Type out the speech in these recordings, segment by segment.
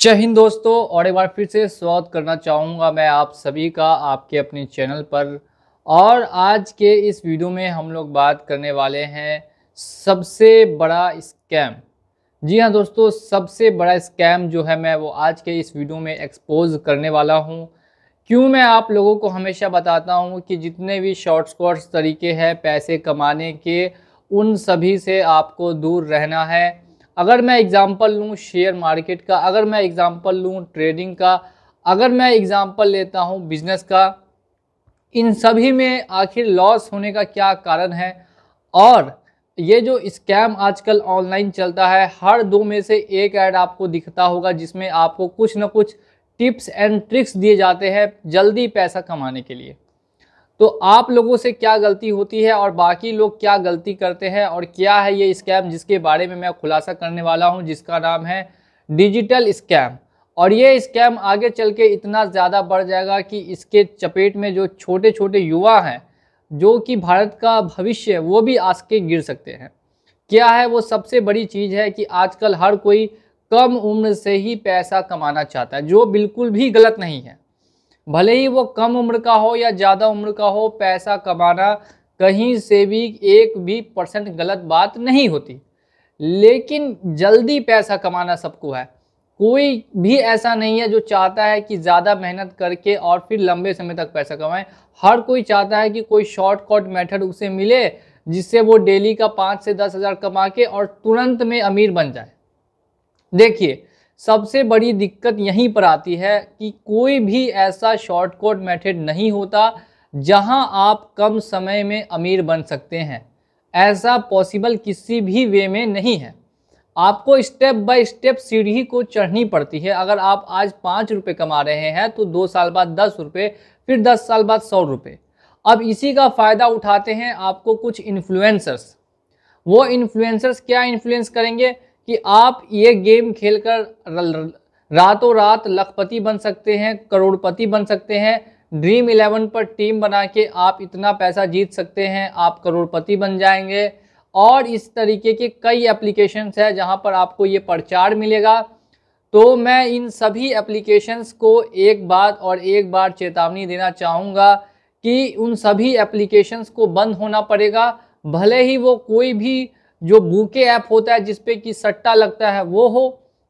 जय हिंद दोस्तों और एक बार फिर से स्वागत करना चाहूँगा मैं आप सभी का आपके अपने चैनल पर और आज के इस वीडियो में हम लोग बात करने वाले हैं सबसे बड़ा स्कैम जी हाँ दोस्तों सबसे बड़ा स्कैम जो है मैं वो आज के इस वीडियो में एक्सपोज करने वाला हूँ क्यों मैं आप लोगों को हमेशा बताता हूँ कि जितने भी शॉर्ट शॉर्ट्स तरीके हैं पैसे कमाने के उन सभी से आपको दूर रहना है अगर मैं एग्ज़ाम्पल लूँ शेयर मार्केट का अगर मैं एग्ज़ाम्पल लूँ ट्रेडिंग का अगर मैं एग्ज़ाम्पल लेता हूँ बिजनेस का इन सभी में आखिर लॉस होने का क्या कारण है और ये जो स्कैम आजकल ऑनलाइन चलता है हर दो में से एक ऐड आपको दिखता होगा जिसमें आपको कुछ ना कुछ टिप्स एंड ट्रिक्स दिए जाते हैं जल्दी पैसा कमाने के लिए तो आप लोगों से क्या गलती होती है और बाकी लोग क्या गलती करते हैं और क्या है ये स्कैम जिसके बारे में मैं खुलासा करने वाला हूँ जिसका नाम है डिजिटल स्कैम और ये स्कैम आगे चल के इतना ज़्यादा बढ़ जाएगा कि इसके चपेट में जो छोटे छोटे युवा हैं जो कि भारत का भविष्य है वो भी आज के गिर सकते हैं क्या है वो सबसे बड़ी चीज़ है कि आजकल हर कोई कम उम्र से ही पैसा कमाना चाहता है जो बिल्कुल भी गलत नहीं है भले ही वो कम उम्र का हो या ज़्यादा उम्र का हो पैसा कमाना कहीं से भी एक भी परसेंट गलत बात नहीं होती लेकिन जल्दी पैसा कमाना सबको है कोई भी ऐसा नहीं है जो चाहता है कि ज़्यादा मेहनत करके और फिर लंबे समय तक पैसा कमाए हर कोई चाहता है कि कोई शॉर्टकट मेथड उसे मिले जिससे वो डेली का पाँच से दस हज़ार कमा के और तुरंत में अमीर बन जाए देखिए सबसे बड़ी दिक्कत यहीं पर आती है कि कोई भी ऐसा शॉर्टकट मेथड नहीं होता जहां आप कम समय में अमीर बन सकते हैं ऐसा पॉसिबल किसी भी वे में नहीं है आपको स्टेप बाय स्टेप सीढ़ी को चढ़नी पड़ती है अगर आप आज पाँच रुपये कमा रहे हैं तो दो साल बाद दस रुपये फिर दस साल बाद सौ रुपये अब इसी का फ़ायदा उठाते हैं आपको कुछ इन्फ्लुएंसर्स वो इन्फ्लुएंसर्स क्या इन्फ्लुएंस करेंगे कि आप ये गेम खेलकर रातों रात लखपति बन सकते हैं करोड़पति बन सकते हैं ड्रीम इलेवन पर टीम बना के आप इतना पैसा जीत सकते हैं आप करोड़पति बन जाएंगे और इस तरीके के कई एप्लीकेशंस है जहां पर आपको ये प्रचार मिलेगा तो मैं इन सभी एप्लीकेशंस को एक बात और एक बार चेतावनी देना चाहूँगा कि उन सभी एप्लीकेशंस को बंद होना पड़ेगा भले ही वो कोई भी जो बूके ऐप होता है जिसपे कि सट्टा लगता है वो हो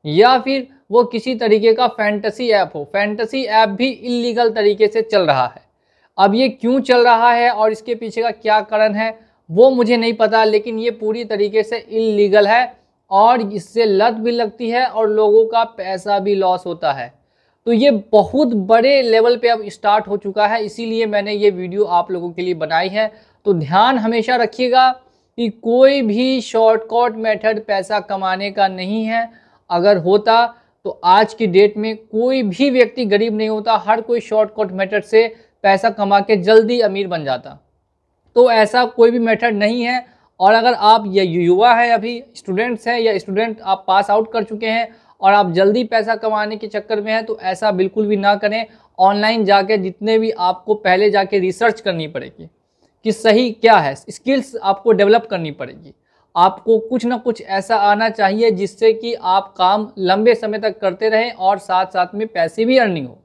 या फिर वो किसी तरीके का फैंटसी ऐप हो फैंटसी ऐप भी इलीगल तरीके से चल रहा है अब ये क्यों चल रहा है और इसके पीछे का क्या कारण है वो मुझे नहीं पता लेकिन ये पूरी तरीके से इलीगल है और इससे लत भी लगती है और लोगों का पैसा भी लॉस होता है तो ये बहुत बड़े लेवल पे अब स्टार्ट हो चुका है इसीलिए मैंने ये वीडियो आप लोगों के लिए बनाई है तो ध्यान हमेशा रखिएगा कि कोई भी शॉर्टकट मेथड पैसा कमाने का नहीं है अगर होता तो आज की डेट में कोई भी व्यक्ति गरीब नहीं होता हर कोई शॉर्टकट मेथड से पैसा कमा के जल्दी अमीर बन जाता तो ऐसा कोई भी मेथड नहीं है और अगर आप या युवा हैं अभी स्टूडेंट्स हैं या स्टूडेंट आप पास आउट कर चुके हैं और आप जल्दी पैसा कमाने के चक्कर में हैं तो ऐसा बिल्कुल भी ना करें ऑनलाइन जाके जितने भी आपको पहले जाके रिसर्च करनी पड़ेगी कि सही क्या है स्किल्स आपको डेवलप करनी पड़ेगी आपको कुछ ना कुछ ऐसा आना चाहिए जिससे कि आप काम लंबे समय तक करते रहें और साथ साथ में पैसे भी अर्निंग हो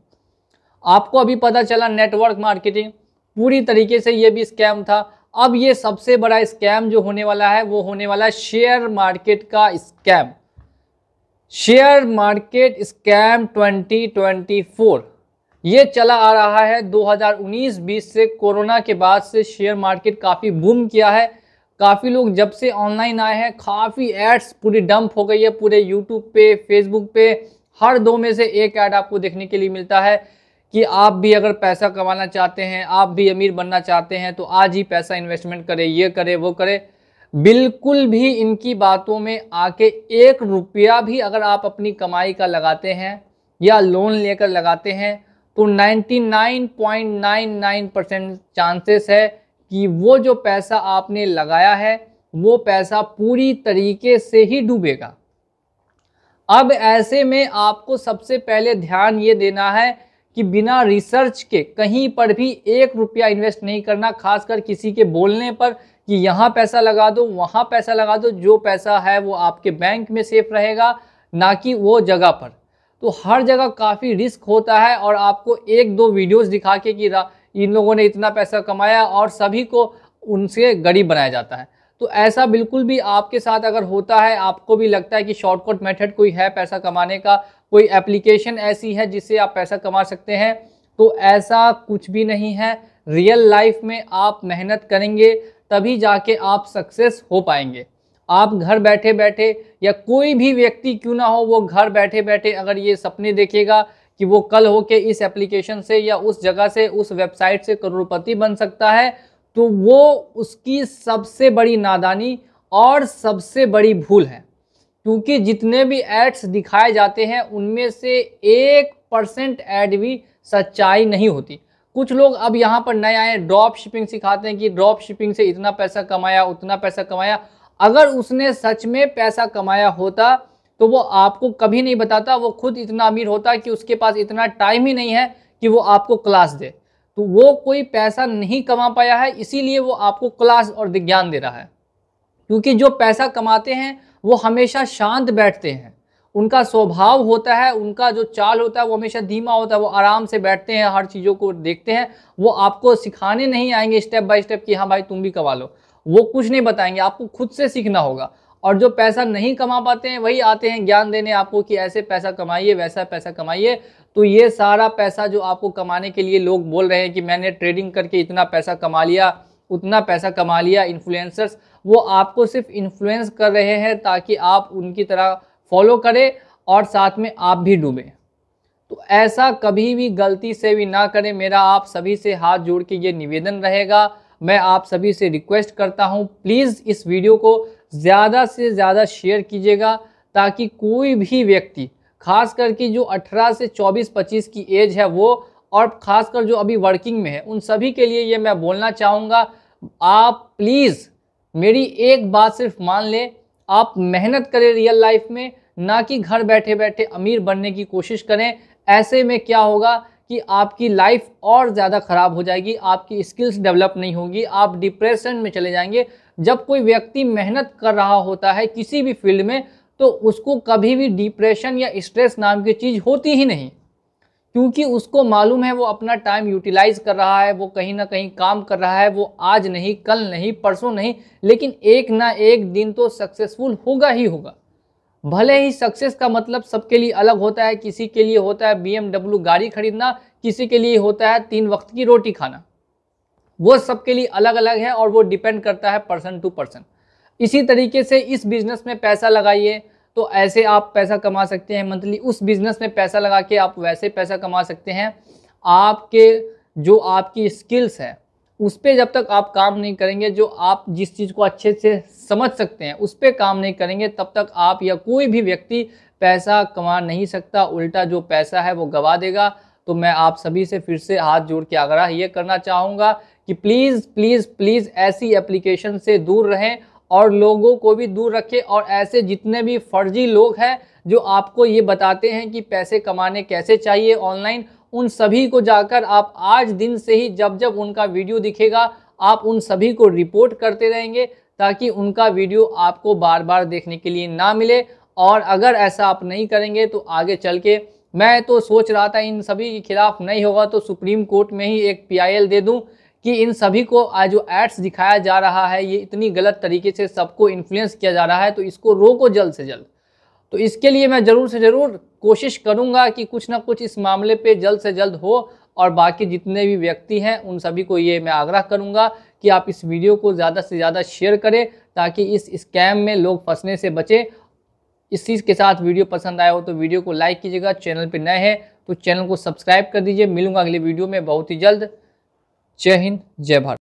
आपको अभी पता चला नेटवर्क मार्केटिंग पूरी तरीके से ये भी स्कैम था अब ये सबसे बड़ा स्कैम जो होने वाला है वो होने वाला है शेयर मार्केट का स्कैम शेयर मार्केट स्कैम 2024 ये चला आ रहा है 2019-20 से कोरोना के बाद से शेयर मार्केट काफ़ी बूम किया है काफ़ी लोग जब से ऑनलाइन आए हैं काफ़ी एड्स पूरी डंप हो गई है पूरे यूट्यूब पे फेसबुक पे हर दो में से एक ऐड आपको देखने के लिए मिलता है कि आप भी अगर पैसा कमाना चाहते हैं आप भी अमीर बनना चाहते हैं तो आज ही पैसा इन्वेस्टमेंट करें ये करें वो करें बिल्कुल भी इनकी बातों में आके एक रुपया भी अगर आप अपनी कमाई का लगाते हैं या लोन लेकर लगाते हैं तो 99.99 परसेंट चांसेस है कि वो जो पैसा आपने लगाया है वो पैसा पूरी तरीके से ही डूबेगा अब ऐसे में आपको सबसे पहले ध्यान ये देना है कि बिना रिसर्च के कहीं पर भी एक रुपया इन्वेस्ट नहीं करना खासकर किसी के बोलने पर कि यहाँ पैसा लगा दो वहाँ पैसा लगा दो जो पैसा है वो आपके बैंक में सेफ रहेगा ना कि वो जगह पर तो हर जगह काफ़ी रिस्क होता है और आपको एक दो वीडियोस दिखा के कि इन लोगों ने इतना पैसा कमाया और सभी को उनसे गरीब बनाया जाता है तो ऐसा बिल्कुल भी आपके साथ अगर होता है आपको भी लगता है कि शॉर्टकट मेथड कोई है पैसा कमाने का कोई एप्लीकेशन ऐसी है जिससे आप पैसा कमा सकते हैं तो ऐसा कुछ भी नहीं है रियल लाइफ में आप मेहनत करेंगे तभी जाके आप सक्सेस हो पाएंगे आप घर बैठे बैठे या कोई भी व्यक्ति क्यों ना हो वो घर बैठे बैठे अगर ये सपने देखेगा कि वो कल होके इस एप्लीकेशन से या उस जगह से उस वेबसाइट से करोड़पति बन सकता है तो वो उसकी सबसे बड़ी नादानी और सबसे बड़ी भूल है क्योंकि जितने भी एड्स दिखाए जाते हैं उनमें से एक परसेंट एड भी सच्चाई नहीं होती कुछ लोग अब यहाँ पर नए आए ड्रॉप शिपिंग सिखाते हैं कि ड्रॉप शिपिंग से इतना पैसा कमाया उतना पैसा कमाया अगर उसने सच में पैसा कमाया होता तो वो आपको कभी नहीं बताता वो खुद इतना अमीर होता कि उसके पास इतना टाइम ही नहीं है कि वो आपको क्लास दे तो वो कोई पैसा नहीं कमा पाया है इसीलिए वो आपको क्लास और विज्ञान दे रहा है क्योंकि जो पैसा कमाते हैं वो हमेशा शांत बैठते हैं उनका स्वभाव होता है उनका जो चाल होता है वो हमेशा धीमा होता है वो आराम से बैठते हैं हर चीज़ों को देखते हैं वो आपको सिखाने नहीं आएंगे स्टेप बाय स्टेप कि हाँ भाई तुम भी कमा लो वो कुछ नहीं बताएंगे आपको खुद से सीखना होगा और जो पैसा नहीं कमा पाते हैं वही आते हैं ज्ञान देने आपको कि ऐसे पैसा कमाइए वैसा पैसा कमाइए तो ये सारा पैसा जो आपको कमाने के लिए लोग बोल रहे हैं कि मैंने ट्रेडिंग करके इतना पैसा कमा लिया उतना पैसा कमा लिया इन्फ्लुएंसर्स वो आपको सिर्फ इन्फ्लुएंस कर रहे हैं ताकि आप उनकी तरह फॉलो करें और साथ में आप भी डूबें तो ऐसा कभी भी गलती से भी ना करें मेरा आप सभी से हाथ जोड़ के ये निवेदन रहेगा मैं आप सभी से रिक्वेस्ट करता हूँ प्लीज़ इस वीडियो को ज़्यादा से ज़्यादा शेयर कीजिएगा ताकि कोई भी व्यक्ति खास करके जो 18 से 24-25 की एज है वो और ख़ासकर जो अभी वर्किंग में है उन सभी के लिए ये मैं बोलना चाहूँगा आप प्लीज़ मेरी एक बात सिर्फ मान लें आप मेहनत करें रियल लाइफ में ना कि घर बैठे बैठे अमीर बनने की कोशिश करें ऐसे में क्या होगा कि आपकी लाइफ और ज़्यादा ख़राब हो जाएगी आपकी स्किल्स डेवलप नहीं होगी आप डिप्रेशन में चले जाएंगे जब कोई व्यक्ति मेहनत कर रहा होता है किसी भी फील्ड में तो उसको कभी भी डिप्रेशन या स्ट्रेस नाम की चीज़ होती ही नहीं क्योंकि उसको मालूम है वो अपना टाइम यूटिलाइज कर रहा है वो कहीं ना कहीं काम कर रहा है वो आज नहीं कल नहीं परसों नहीं लेकिन एक ना एक दिन तो सक्सेसफुल होगा ही होगा भले ही सक्सेस का मतलब सबके लिए अलग होता है किसी के लिए होता है बी गाड़ी खरीदना किसी के लिए होता है तीन वक्त की रोटी खाना वो सबके लिए अलग अलग है और वो डिपेंड करता है पर्सन टू पर्सन इसी तरीके से इस बिजनेस में पैसा लगाइए तो ऐसे आप पैसा कमा सकते हैं मंथली उस बिजनेस में पैसा लगा के आप वैसे पैसा कमा सकते हैं आपके जो आपकी स्किल्स हैं उस पर जब तक आप काम नहीं करेंगे जो आप जिस चीज़ को अच्छे से समझ सकते हैं उस पर काम नहीं करेंगे तब तक आप या कोई भी व्यक्ति पैसा कमा नहीं सकता उल्टा जो पैसा है वो गवा देगा तो मैं आप सभी से फिर से हाथ जोड़ के आग्रह ये करना चाहूँगा कि प्लीज़ प्लीज़ प्लीज़ ऐसी एप्लीकेशन से दूर रहें और लोगों को भी दूर रखें और ऐसे जितने भी फर्जी लोग हैं जो आपको ये बताते हैं कि पैसे कमाने कैसे चाहिए ऑनलाइन उन सभी को जाकर आप आज दिन से ही जब जब उनका वीडियो दिखेगा आप उन सभी को रिपोर्ट करते रहेंगे ताकि उनका वीडियो आपको बार बार देखने के लिए ना मिले और अगर ऐसा आप नहीं करेंगे तो आगे चल के मैं तो सोच रहा था इन सभी के खिलाफ नहीं होगा तो सुप्रीम कोर्ट में ही एक पीआईएल दे दूं कि इन सभी को आज जो एड्स दिखाया जा रहा है ये इतनी गलत तरीके से सबको इन्फ्लुएंस किया जा रहा है तो इसको रोको जल्द से जल्द तो इसके लिए मैं ज़रूर से ज़रूर कोशिश करूँगा कि कुछ ना कुछ इस मामले पे जल्द से जल्द हो और बाकी जितने भी व्यक्ति हैं उन सभी को ये मैं आग्रह करूँगा कि आप इस वीडियो को ज़्यादा से ज़्यादा शेयर करें ताकि इस स्कैम में लोग फंसने से बचें इस चीज़ के साथ वीडियो पसंद आया हो तो वीडियो को लाइक कीजिएगा चैनल पर नए हैं तो चैनल को सब्सक्राइब कर दीजिए मिलूंगा अगले वीडियो में बहुत ही जल्द जय हिंद जय भारत